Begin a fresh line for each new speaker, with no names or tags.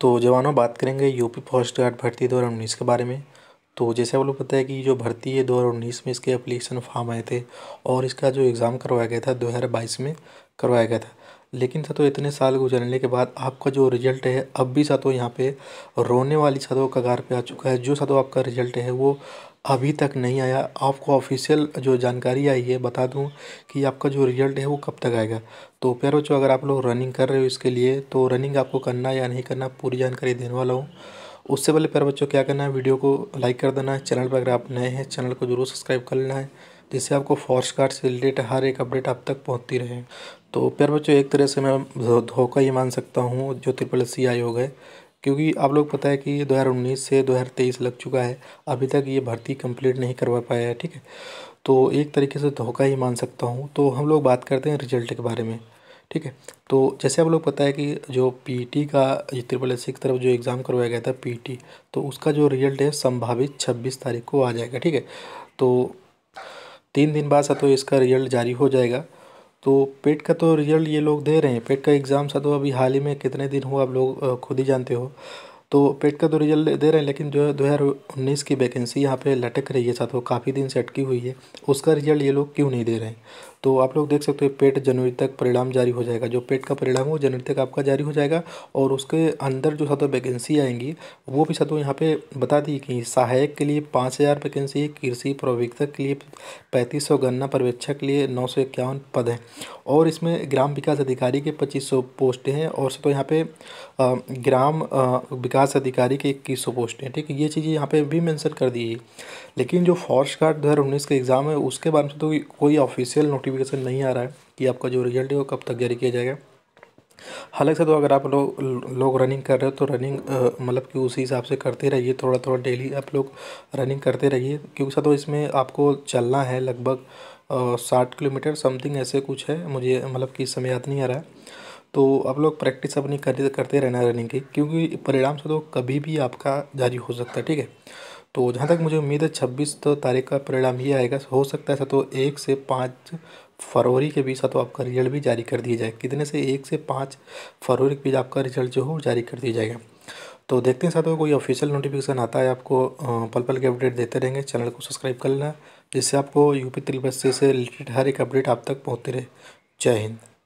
तो जवानों बात करेंगे यूपी फॉरेस्ट गार्ड भर्ती दो हज़ार उन्नीस के बारे में तो जैसे आप लोग पता है कि जो भर्ती है दो हज़ार उन्नीस में इसके अप्लीकेशन फॉर्म आए थे और इसका जो एग्ज़ाम करवाया गया था दो हज़ार बाईस में करवाया गया था लेकिन तो इतने साल गुजरने के बाद आपका जो रिजल्ट है अब भी तो यहाँ पे रोने वाली साथों कगार पे आ चुका है जो तो आपका रिजल्ट है वो अभी तक नहीं आया आपको ऑफिशियल जो जानकारी आई है बता दूं कि आपका जो रिजल्ट है वो कब तक आएगा तो प्यार बच्चों अगर आप लोग रनिंग कर रहे हो इसके लिए तो रनिंग आपको करना या नहीं करना पूरी जानकारी देने वाला हूँ उससे पहले प्यार बच्चों क्या करना है वीडियो को लाइक कर देना है चैनल पर अगर आप नए हैं चैनल को जरूर सब्सक्राइब कर लेना है जिससे आपको फॉरेस्ट कार्ड से रिलेटेड हर एक अपडेट आप तक पहुँचती रहे तो प्यार बच्चों एक तरह से मैं धोखा ही मान सकता हूँ जो त्रिपल सी आयोग है क्योंकि आप लोग पता है कि दो हज़ार उन्नीस से दो हज़ार तेईस लग चुका है अभी तक ये भर्ती कंप्लीट नहीं करवा पाया है ठीक है तो एक तरीके से धोखा ही मान सकता हूँ तो हम लोग बात करते हैं रिजल्ट के बारे में ठीक है तो जैसे आप लोग पता है कि जो पीटी का त्रिपल एस की तरफ जो एग्ज़ाम करवाया गया था पीटी तो उसका जो रिजल्ट है संभावित छब्बीस तारीख को आ जाएगा ठीक है तो तीन दिन बाद तो इसका रिजल्ट जारी हो जाएगा तो पेट का तो रिज़ल्ट ये लोग दे रहे हैं पेट का एग्ज़ाम सा तो अभी हाल ही में कितने दिन हुआ आप लोग खुद ही जानते हो तो पेट का तो रिज़ल्ट दे रहे हैं लेकिन जो है दो हज़ार उन्नीस की वैकेंसी यहाँ पे लटक रही है साथ वो काफ़ी दिन से अटकी हुई है उसका रिज़ल्ट ये लोग क्यों नहीं दे रहे हैं तो आप लोग देख सकते हो पेट जनवरी तक परिणाम जारी हो जाएगा जो पेट का परिणाम है वो जनवरी तक आपका जारी हो जाएगा और उसके अंदर जो सातों वैकेंसी आएंगी वो भी सातों यहाँ पे बता दी कि सहायक के लिए पाँच हज़ार वैकेंसी है कृषि प्रवेक्षक के लिए पैंतीस सौ गन्ना पर्यवेक्षक के लिए नौ सौ इक्यावन पद हैं और इसमें ग्राम विकास अधिकारी के पच्चीस सौ पोस्ट हैं और सतो यहाँ पे ग्राम विकास अधिकारी के इक्कीस सौ पोस्ट हैं ठीक है ये चीज़ें यहाँ पर भी मैंसन कर दी लेकिन जो फॉरेस्ट गार्ड दो हज़ार उन्नीस का एग्ज़ाम है उसके बारे में तो कोई ऑफिशियल नोटिस नोटिफिकेशन नहीं आ रहा है कि आपका जो रिजल्ट है वो कब तक जारी किया जाएगा हालांकि तो अगर आप लोग लोग रनिंग कर रहे हो तो रनिंग मतलब कि उसी हिसाब से करते रहिए थोड़ा थोड़ा डेली आप लोग रनिंग करते रहिए क्योंकि सर तो इसमें आपको चलना है लगभग साठ किलोमीटर समथिंग ऐसे कुछ है मुझे मतलब कि समय याद नहीं आ रहा है तो आप लोग प्रैक्टिस अपनी करते करते रहना रनिंग की क्योंकि परिणाम से तो कभी भी आपका जारी हो सकता है ठीक है तो जहाँ तक मुझे उम्मीद है छब्बीस तो तारीख का परिणाम ही आएगा हो सकता है तो एक से पाँच फरवरी के बीच तो आपका रिजल्ट भी जारी कर दिया जाए कितने से एक से पाँच फरवरी के बीच आपका रिजल्ट जो हो जारी कर दिया जाएगा तो देखते हैं साथ कोई ऑफिशियल नोटिफिकेशन आता है आपको पल पल के अपडेट देते रहेंगे चैनल को सब्सक्राइब कर लेना जिससे आपको यूपी पी से रिलेटेड हर एक अपडेट आप तक पहुँचते रहे जय हिंद